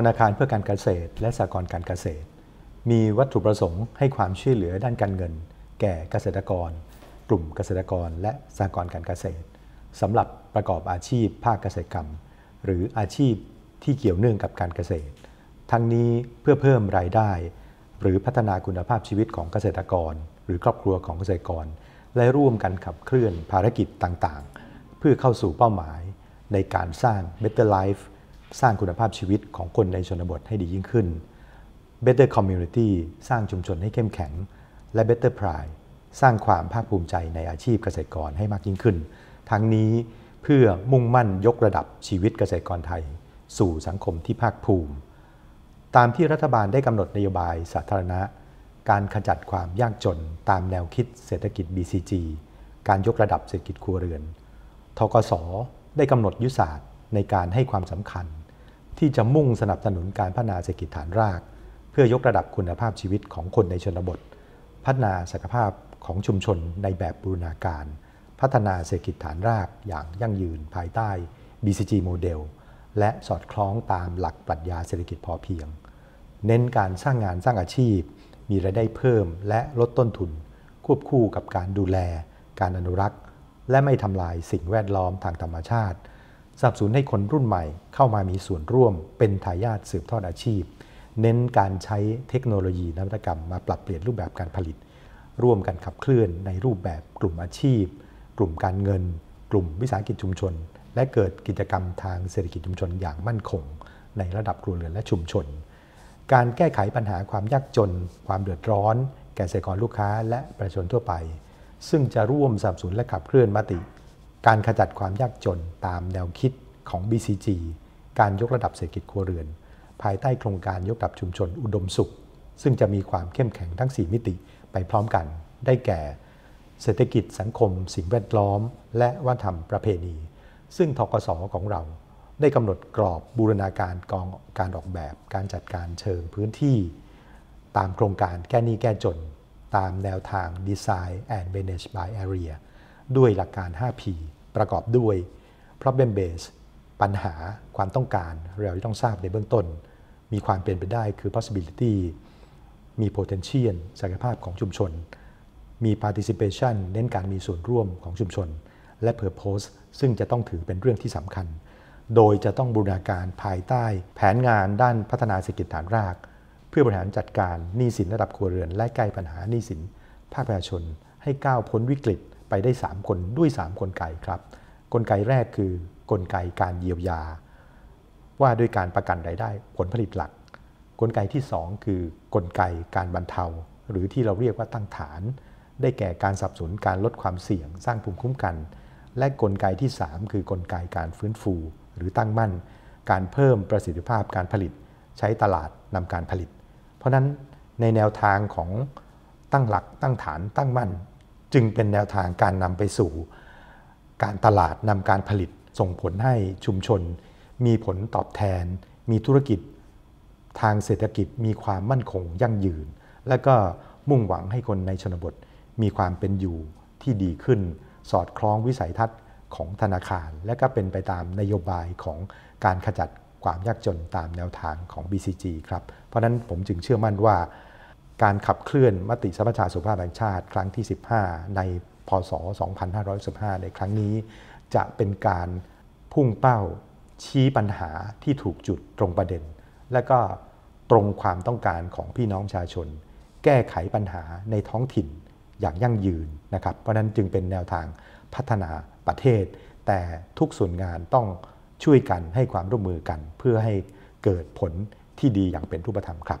ธนาคารเพื่อการเกษตรและสหกรณ์การเกษตร มีวัตถุประสงค์ให้ความช่วยเหลือด้านการเงิน แก่เกษตรกร กลุ่มเกษตรกรและสหกรณ์การเกษตรสำหรับประกอบอาชีพภาคเกษตรกรรม หรืออาชีพที่เกี่ยวเนื่องกับการเกษตร ทั้งนี้เพื่อเพิ่มรายได้ หรือพัฒนาคุณภาพชีวิตของเกษตรกร หรือครอบครัวของเกษตรกร และร่วมกันขับเคลื่อนภารกิจต่างๆ เพื่อเข้าสู่เป้าหมายในการสร้าง Better Life สร้างคุณภาพชีวิตของคนในชนบทให้ดียิ่งขึ้น Better Community สร้างชุมชนให้เข้มแข็ง และ Better Pride สร้างความภาคภูมิใจในอาชีพเกษตรกรให้มากยิ่งขึ้น ทั้งนี้เพื่อมุ่งมั่นยกระดับชีวิตเกษตรกรไทย สู่สังคมที่ภาคภูมิ ตามที่รัฐบาลได้กำหนดนโยบายสาธารณะ การขจัดความยากจนตามแนวคิดเศรษฐกิจ BCG การยกระดับเศรษฐกิจครัวเรือน ทกสได้กำหนดยุทธศาสตร์ในการให้ความสำคัญ ที่จะมุ่งสนับสนุนการพัฒนาเศรษฐกิจฐานราก เพื่อยกระดับคุณภาพชีวิตของคนในชนบท พัฒนาศักยภาพของชุมชนในแบบบูรณาการ พัฒนาเศรษฐกิจฐานรากอย่างยั่งยืนภายใต้ BCG โมเดลและสอดคล้องตามหลักปรัชญาเศรษฐกิจพอเพียง เน้นการสร้างงานสร้างอาชีพ มีรายได้เพิ่มและลดต้นทุน ควบคู่กับการดูแลการอนุรักษ์ และไม่ทำลายสิ่งแวดล้อมทางธรรมชาติสับสนให้คนรุ่นใหม่เข้ามามีส่วนร่วมเป็นทายาทสืบทอดอาชีพ เน้นการใช้เทคโนโลยีนวัตกรรมมาปรับเปลี่ยนรูปแบบการผลิต ร่วมกันขับเคลื่อนในรูปแบบกลุ่มอาชีพ กลุ่มการเงิน กลุ่มวิสาหกิจชุมชน และเกิดกิจกรรมทางเศรษฐกิจชุมชนอย่างมั่นคง ในระดับครัวเรือนและชุมชน การแก้ไขปัญหาความยากจน ความเดือดร้อน แก่เกษตรกรลูกค้าและประชาชนทั่วไป ซึ่งจะร่วมสับสนและขับเคลื่อนมติการขจัดความยากจนตามแนวคิดของ BCG การยกระดับเศรษฐกิจครัวเรือน ภายใต้โครงการยกระดับชุมชนอุดมสุข ซึ่งจะมีความเข้มแข็งทั้ง 4 มิติไปพร้อมกัน ได้แก่ เศรษฐกิจสังคมสิ่งแวดล้อม และวัฒนธรรมประเพณี ซึ่งทกศของเราได้กำหนดกรอบบูรณาการกองการออกแบบ การจัดการเชิงพื้นที่ ตามโครงการแก้หนี้แก้จน ตามแนวทาง Design and Manage by Area ด้วยหลักการ 5P ประกอบด้วย problem base ปัญหาความต้องการเราต้องทราบในเบื้องต้น มีความเป็นไปได้คือ possibility มี potential ศักยภาพของชุมชน มี participation เน้นการมีส่วนร่วมของชุมชน และ purpose ซึ่งจะต้องถือเป็นเรื่องที่สำคัญ โดยจะต้องบูรณาการภายใต้แผนงานด้านพัฒนาเศรษฐกิจฐานราก เพื่อบริหารจัดการหนี้สินระดับครัวเรือนและแก้ปัญหาหนี้สินภาคประชาชน ให้ก้าวพ้นวิกฤตไปได้3คนด้วย3กลไกครับ กลไกแรกคือกลไกการเยียวยา ว่าด้วยการประกันรายได้ผลผลิตหลัก กลไกที่ 2 คือกลไกการบรรเทา หรือที่เราเรียกว่าตั้งฐาน ได้แก่การสับสนการลดความเสี่ยง สร้างภูมิคุ้มกัน และกลไกที่ 3 คือกลไกการฟื้นฟู หรือตั้งมั่น การเพิ่มประสิทธิภาพการผลิต ใช้ตลาดนำการผลิต เพราะนั้นในแนวทางของตั้งหลักตั้งฐานตั้งมั่นจึงเป็นแนวทางการนำไปสู่การตลาดนำการผลิตส่งผลให้ชุมชน มีผลตอบแทน มีธุรกิจทางเศรษฐกิจมีความมั่นคงยั่งยืน และก็มุ่งหวังให้คนในชนบทมีความเป็นอยู่ที่ดีขึ้น สอดคล้องวิสัยทัศน์ของธนาคาร และก็เป็นไปตามนโยบายของการขจัดความยากจนตามแนวทางของ BCG ครับเพราะนั้นผมจึงเชื่อมั่นว่าการขับเคลื่อนมติสภาสุภาพแห่งชาติครั้งที่ 15 ในพศ 2515 ในครั้งนี้ จะเป็นการพุ่งเป้าชี้ปัญหาที่ถูกจุดตรงประเด็น และก็ตรงความต้องการของพี่น้องประชาชน แก้ไขปัญหาในท้องถิ่นอย่างยั่งยืนนะครับ เพราะนั้นจึงเป็นแนวทางพัฒนาประเทศ แต่ทุกส่วนงานต้องช่วยกันให้ความร่วมมือกัน เพื่อให้เกิดผลที่ดีอย่างเป็นรูปธรรมครับ